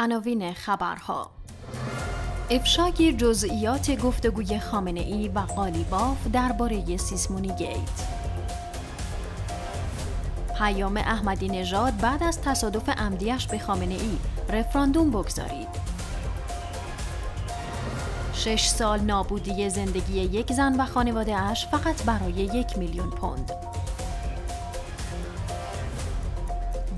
عناوین خبرها افشای جزئیات گفتگوی خامنه ای و قالیباف درباره سیسمونی گیت پیام احمدی نژاد بعد از تصادف عمدیش به خامنه ای رفراندوم بگذارید شش سال نابودی زندگی یک زن و خانواده اش فقط برای یک میلیون پوند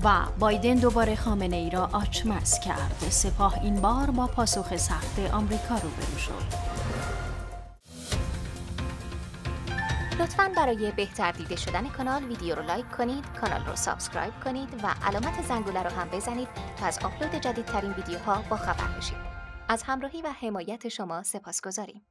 و بایدن دوباره خامنه ای را آچمز کرد سپاه این بار با پاسخ سخت آمریکا روبرو شد لطفا برای بهتر دیده شدن کانال ویدیو رو لایک کنید کانال رو سابسکرایب کنید و علامت زنگوله رو هم بزنید تا از آپلود جدیدترین ویدیوها با خبر بشید از همراهی و حمایت شما سپاسگزاریم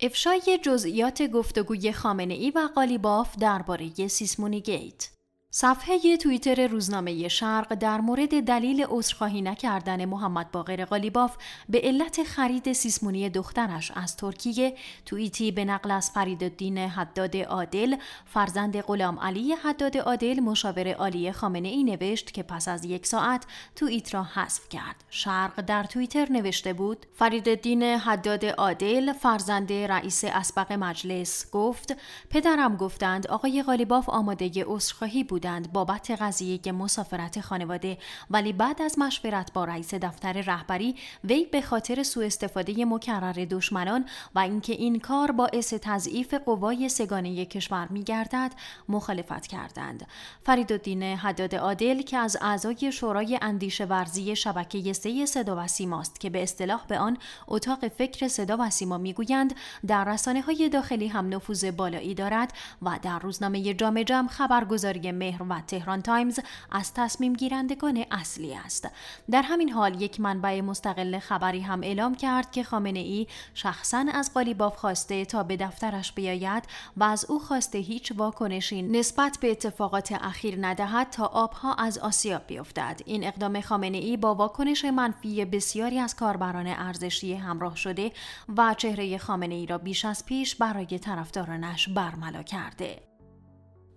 افشای جزئیات گفتگوی خامنه ای و قالیباف درباره سیسمونی گیت صفحه توییتر روزنامه شرق در مورد دلیل عذرخواهی نکردن محمد باقر قالیباف به علت خرید سیسمونی دخترش از ترکیه توییتی به نقل از فرید الدین حداد عادل فرزند غلام علی حداد عادل مشاور عالی خامنه ای نوشت که پس از یک ساعت توییت را حذف کرد شرق در توییتر نوشته بود فرید الدین حداد عادل فرزند رئیس اسبق مجلس گفت پدرم گفتند آقای قالیباف آماده عذرخواهی بود بودند بابت قضیه مسافرت خانواده ولی بعد از مشورت با رئیس دفتر رهبری وی به خاطر سوء استفاده مکرر دشمنان و اینکه این کار باعث تضعیف قوای سگانه کشور میگردد مخالفت کردند فریدالدین حداد عادل که از اعضای شورای اندیشه ورزی شبکه سه صدا و سیماست که به اصطلاح به آن اتاق فکر صدا و سیما میگویند در رسانه های داخلی هم نفوذ بالایی دارد و در روزنامه جامجم خبرگزاری مهر و تهران تایمز از تصمیم گیرندگان اصلی است. در همین حال یک منبع مستقل خبری هم اعلام کرد که خامنه ای شخصا از قالیباف خواسته تا به دفترش بیاید و از او خواسته هیچ واکنشی نسبت به اتفاقات اخیر ندهد تا آبها از آسیا بیفتد. این اقدام خامنه ای با واکنش منفی بسیاری از کاربران ارزشی همراه شده و چهره خامنه ای را بیش از پیش برای طرفدارانش برملا کرده.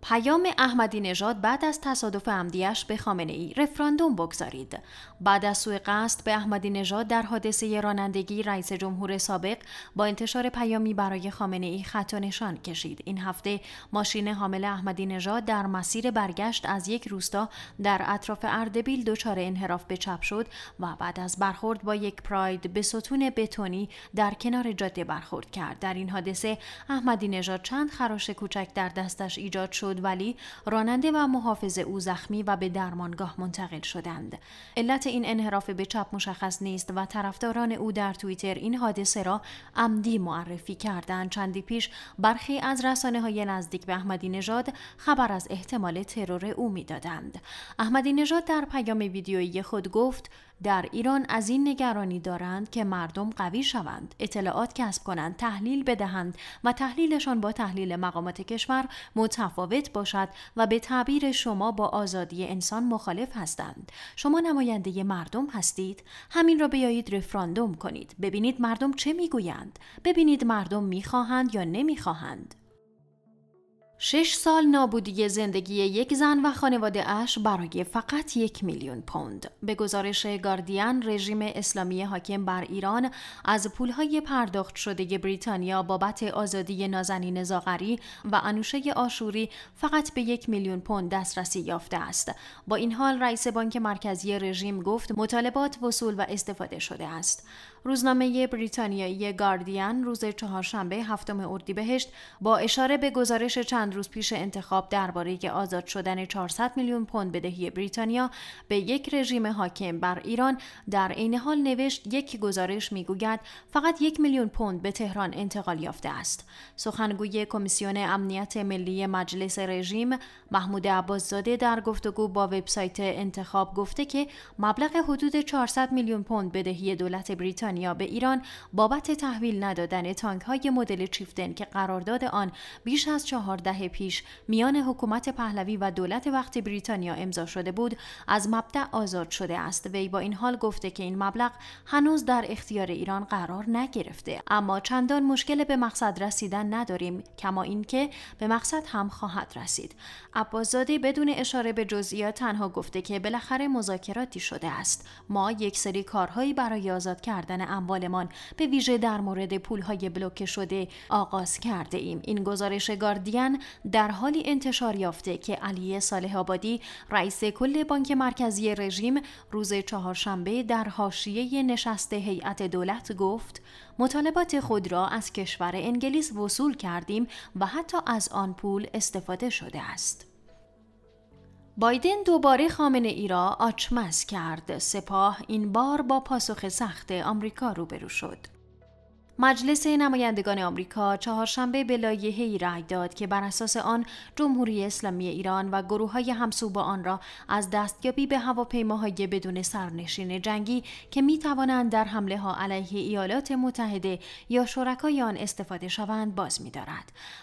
پیام احمدی نژاد بعد از تصادف عمدیش به خامنه ای رفراندوم بگذارید. بعد از سوی قصد به احمدی نژاد در حادثه رانندگی رئیس جمهور سابق با انتشار پیامی برای خامنه ای خط و نشان کشید. این هفته ماشین حامل احمدی نژاد در مسیر برگشت از یک روستا در اطراف اردبیل دچار انحراف به چپ شد و بعد از برخورد با یک پراید به ستون بتونی در کنار جاده برخورد کرد. در این حادثه احمدی نژاد چند خراش کوچک در دستش ایجاد شد شد ولی راننده و محافظ او زخمی و به درمانگاه منتقل شدند. علت این انحراف به چپ مشخص نیست و طرفداران او در توییتر این حادثه را عمدی معرفی کردند. چندی پیش برخی از رسانه های نزدیک به احمدی نژاد خبر از احتمال ترور او میدادند. احمدی نژاد در پیام ویدیویی خود گفت در ایران از این نگرانی دارند که مردم قوی شوند، اطلاعات کسب کنند، تحلیل بدهند و تحلیلشان با تحلیل مقامات کشور متفاوت باشد و به تعبیر شما با آزادی انسان مخالف هستند. شما نماینده مردم هستید، همین را بیایید رفراندوم کنید. ببینید مردم چه میگویند، ببینید مردم میخواهند یا نمیخواهند. شش سال نابودی زندگی یک زن و خانواده اش برای فقط یک میلیون پوند. به گزارش گاردین رژیم اسلامی حاکم بر ایران از پولهای پرداخت شده بریتانیا بابت آزادی نازنین زاغری و انوشه آشوری فقط به یک میلیون پوند دسترسی یافته است. با این حال رئیس بانک مرکزی رژیم گفت مطالبات وصول و استفاده شده است. روزنامه بریتانیایی گاردین روز چهارشنبه هفتم اردیبهشت با اشاره به گزارش چند روز پیش انتخاب درباره آزاد شدن 400 میلیون پوند بدهی بریتانیا به یک رژیم حاکم بر ایران در عین حال نوشت یک گزارش میگوید فقط یک میلیون پوند به تهران انتقال یافته است سخنگوی کمیسیون امنیت ملی مجلس رژیم محمود عباسزاده در گفتگو با وبسایت انتخاب گفته که مبلغ حدود 400 میلیون پوند بدهی دولت بریتانیا یا به ایران بابت تحویل ندادن تانک های مدل چیفتن که قرارداد آن بیش از چهار پیش میان حکومت پهلوی و دولت وقت بریتانیا امضا شده بود از مبدع آزاد شده است وی با این حال گفته که این مبلغ هنوز در اختیار ایران قرار نگرفته اما چندان مشکل به مقصد رسیدن نداریم کما اینکه به مقصد هم خواهد رسید عباسزاده بدون اشاره به جزئیات تنها گفته که بالاخره مذاکراتی شده است ما یک سری کارهایی برای آزاد کردن اموالمان به ویژه در مورد پولهای بلوکه شده آغاز کرده ایم این گزارش گاردین در حالی انتشار یافته که علی صالح آبادی رئیس کل بانک مرکزی رژیم روز چهارشنبه در حاشیه نشست هیئت دولت گفت مطالبات خود را از کشور انگلیس وصول کردیم و حتی از آن پول استفاده شده است بایدن دوباره خامنه ای را آچمز کرد. سپاه این بار با پاسخ سخت آمریکا روبرو شد. مجلس نمایندگان آمریکا چهارشنبه به لایحه‌ای رأی داد که بر اساس آن جمهوری اسلامی ایران و گروه های با آن را از دستیابی به هواپیماهای بدون سرنشین جنگی که می توانند در حمله ها علیه ایالات متحده یا شرکای آن استفاده شوند باز می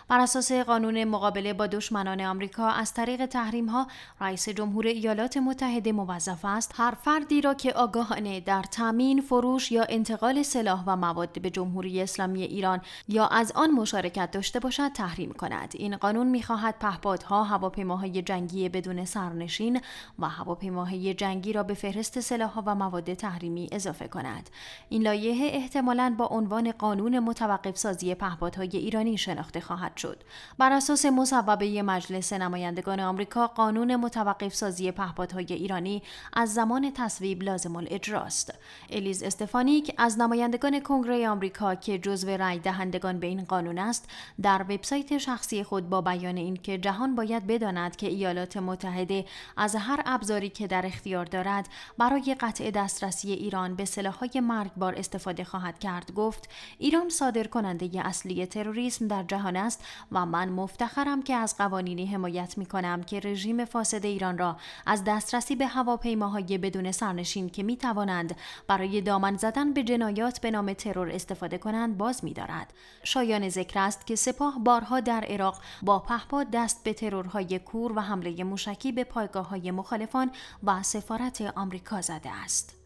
بر اساس قانون مقابله با دشمنان آمریکا از طریق تحریم ها رئیس جمهور ایالات متحده موظف است هر فردی را که آگاهانه در تامین، فروش یا انتقال سلاح و مواد به جمهور جمهوری اسلامی ایران یا از آن مشارکت داشته باشد تحریم کند این قانون میخواهد پهپادها هواپیماهای جنگی بدون سرنشین و هواپیماهای جنگی را به فهرست سلاحها و مواد تحریمی اضافه کند این لایحه احتمالاً با عنوان قانون متوقف سازی پهپادهای ایرانی شناخته خواهد شد بر اساس مصوبه مجلس نمایندگان آمریکا قانون متوقف سازی پهپادهای ایرانی از زمان تصویب لازم الاجراست الیز استفانیک از نمایندگان کنگره آمریکا که جزو رای دهندگان به این قانون است در وبسایت شخصی خود با بیان اینکه جهان باید بداند که ایالات متحده از هر ابزاری که در اختیار دارد برای قطع دسترسی ایران به سلاحهای مرگبار استفاده خواهد کرد گفت ایران صادر کننده اصلی تروریسم در جهان است و من مفتخرم که از قوانینی حمایت می کنم که رژیم فاسد ایران را از دسترسی به هواپیماهای بدون سرنشین که می توانند برای دامن زدن به جنایات به نام ترور استفاده کنند باز می‌دارد. شایان ذکر است که سپاه بارها در عراق با پهپاد دست به ترورهای کور و حمله موشکی به پایگاه‌های مخالفان و سفارت آمریکا زده است.